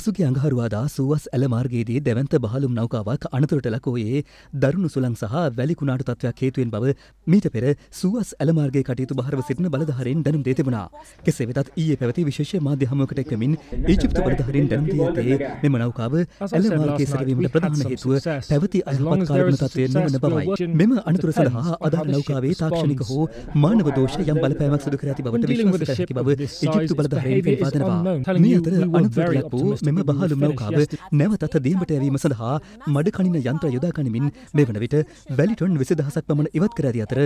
පසුගේ අඟහරුවාදා සුවස් ඇලමාර්ගයේදී දැවන්ත බහලුම් නෞකාවක් අනතුරට ලකෝයේ දරුණු සුළං සහ වැලිකුණාට තත්ත්වයක් හේතුවෙන් බව මීට පෙර සුවස් ඇලමාර්ගයේ කටයුතු භාරව සිටින බලධාරීන් දැනුම් දී තිබුණා. කෙසේ වෙතත් ඊයේ පැවති විශේෂ මාධ්‍ය හමුවකට එක්වමින් ඊජිප්තු බලධාරීන් දැනුම් දී ඇත්තේ මෙම නෞකාව ඇලමාර්ගයේ සැකවීමට ප්‍රධාන හේතුව පැවති අයහපත් කාරණ තත්ත්වයෙන් නොවන බවයි. මෙම අනතුර සඳහා අදාළ නෞකාවේ තාක්ෂණික හෝ මානව දෝෂ යම් බලපෑමක් සිදු කර ඇති බවට විශ්වාස කර හැකි බව ඊජිප්තු බලධාරීන් පිළිපදිනවා. මේ අතර අනතුරට ලක් වූ මෙම බහලුම් නෞකාව නැවතත් දීමට ඇවීම සඳහා මඩ කනින යන්ත්‍ර යොදාගනිමින් මේ වන විට වැලිටොන් විසිදහසක් පමණ ඉවත් කර ඇති අතර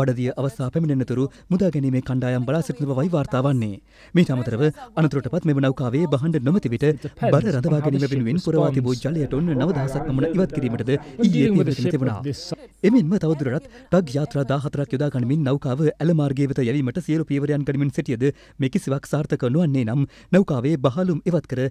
වඩදිය අවස්ථා පැමිණෙනතුරු මුදා ගැනීමේ කණ්ඩායම් බලා සිටින බවයි වාර්තා වන්නේ. මීට අමතරව අනතුරටපත් මෙම නෞකාවේ බහඬ නොමැති විට බර රඳවා ගැනීම වෙනුවෙන් පුරවා තිබූ ජලයටොන් 9000ක් පමණ ඉවත් කිරීමටද ඊයේ නිවැරදි තිබුණා. එමෙන්ම තවදුරටත් ටග් යාත්‍රා 14ක් යොදා ගනිමින් නෞකාව ඇල මාර්ගය වෙත යැවීමට සියලු පියවරයන් ගනිමින් සිටියද මේ කිසිවක් සාර්ථක නොවන්නේ නම් නෞකාවේ බහලුම් ඉවත් කර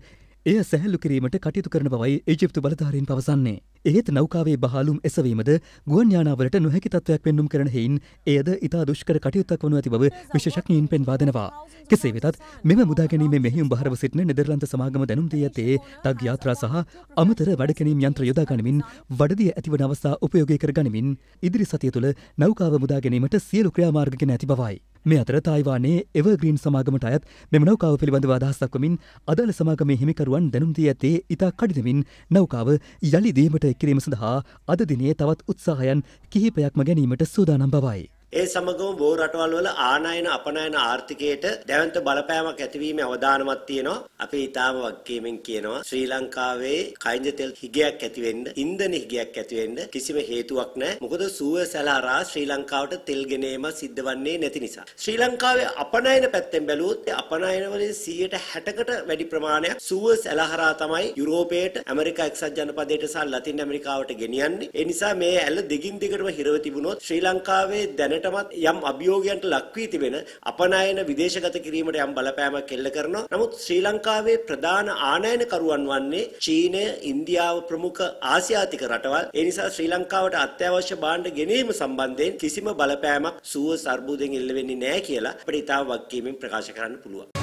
එය සැහැල්ලු කිරීමට කටයුතු කරන බවයි ඊජිප්තු බලධාරීන් පවසන්නේ. එහෙත් නෞකාවේ බහලුම් එසවීමද ගුවන් යානාවලට නොහැකි තත්ත්වයක් පෙන්නුම් කරන හේයින් එයද ඉතා දුෂ්කර කටයුත්තක් වනු ඇති බව විශේෂඥයින් පෙන්වා දෙනවා. කෙසේ වෙතත් මෙම මුදා ගැනීමේ මෙහියුම් බහරව සිටින නෙදර්ලන්ත සමාගම දැනුම් දී ඇත්තේ තග් යාත්‍රා සහ අමතර වැඩ ගැනීම් යන්ත්‍ර යොදා ගනිමින් වඩදිය ඇතිවන අවස්ථා උපයෝගී කර ගනිමින් ඉදිරි සතිය තුළ නෞකාව මුදා ගැනීමට සියලු ක්‍රියාමාර්ග ගෙන ඇති බවයි. මේ අතර තායිවානයේ එවග්‍රීන් සමාගමට අයත් මෙම නෞකාව පිළිබඳව අදහස්සක්වමින් අදාළ සමාගමේ හිමිකරුවන් දැනුම් දී ඇත්තේ ඉතා කඩිදමින් නෞකාව යළි දීමට එක්කිරීම සඳහා අද දිනේ තවත් උත්සාහයන් කිහිපයක්ම ගැනීමට සූදානම් බවයි. ඒ සමගම බොහෝ රටවල් වල ආනයන අපනයන ආර්ථිකයට දැවන්ත බලපෑමක් ඇතිවීමේ අවදානමක් තියෙනවා. අපි ඊටාම වගකීමෙන් කියනවා ශ්‍රී ලංකාවේ කයින්ද තෙල් හිගයක් ඇති වෙන්න, ඉන්ධන හිගයක් ඇති වෙන්න කිසිම හේතුවක් නැහැ. මොකද සුවසලාරා ශ්‍රී ලංකාවට තෙල් ගෙනීම සිද්ධ වන්නේ නැති නිසා. ශ්‍රී ලංකාවේ අපනයන පැත්තෙන් බැලුවොත් අපනයන වලින් 160කට වැඩි ප්‍රමාණයක් සුවසලාරා තමයි යුරෝපයට, ඇමරිකා එක්සත් ජනපදයට සහ ලතින් ඇමරිකාවට ගෙනියන්නේ. ඒ නිසා මේ ඇල දෙකින් දෙකටම හිරව තිබුණොත් ශ්‍රී ලංකාවේ දැනට දැනටමත් යම් අභියෝගයන්ට ලක්වී තිබෙන අපනයන විදේශගත කිරීමට යම් බලපෑමක් එල්ල කරනවා. නමුත් ශ්‍රී ලංකාවේ ප්‍රධාන ආනයනකරුවන් වන්නේ චීනය, ඉන්දියාව ප්‍රමුඛ ආසියාතික රටවල්. ඒ නිසා ශ්‍රී ලංකාවට අත්‍යවශ්‍ය භාණ්ඩ ගෙනීම සම්බන්ධයෙන් කිසිම බලපෑමක් සුව සර්බුදෙන් එල්ල වෙන්නේ නැහැ කියලා අපිට ඉතාම වගකීමෙන් ප්‍රකාශ කරන්න පුළුවන්.